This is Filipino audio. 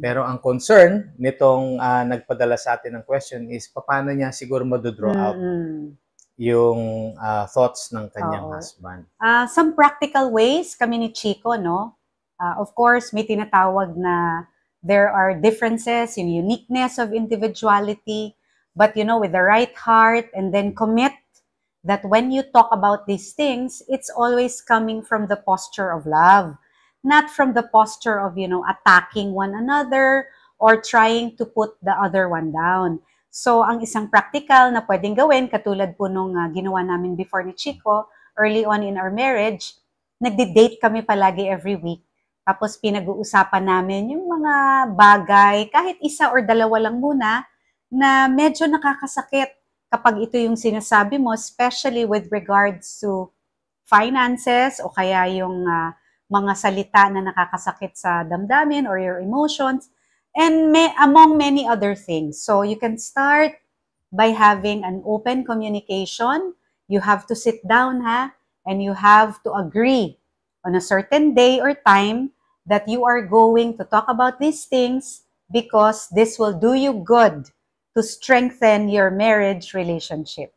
Pero ang concern nitong uh, nagpadala sa atin ng question is paano niya siguro madodraw mm-hmm. out yung uh, thoughts ng kanyang Oo. husband. Uh, some practical ways kami ni Chico, no? Uh, of course, may tinatawag na there are differences in uniqueness of individuality, but you know, with the right heart and then commit that when you talk about these things, it's always coming from the posture of love not from the posture of, you know, attacking one another or trying to put the other one down. So, ang isang practical na pwedeng gawin, katulad po nung uh, ginawa namin before ni Chico, early on in our marriage, nagde-date kami palagi every week. Tapos pinag-uusapan namin yung mga bagay, kahit isa or dalawa lang muna, na medyo nakakasakit kapag ito yung sinasabi mo, especially with regards to finances o kaya yung uh, mga salita na nakakasakit sa damdamin or your emotions, and may, among many other things. So you can start by having an open communication. You have to sit down, ha? And you have to agree on a certain day or time that you are going to talk about these things because this will do you good to strengthen your marriage relationship.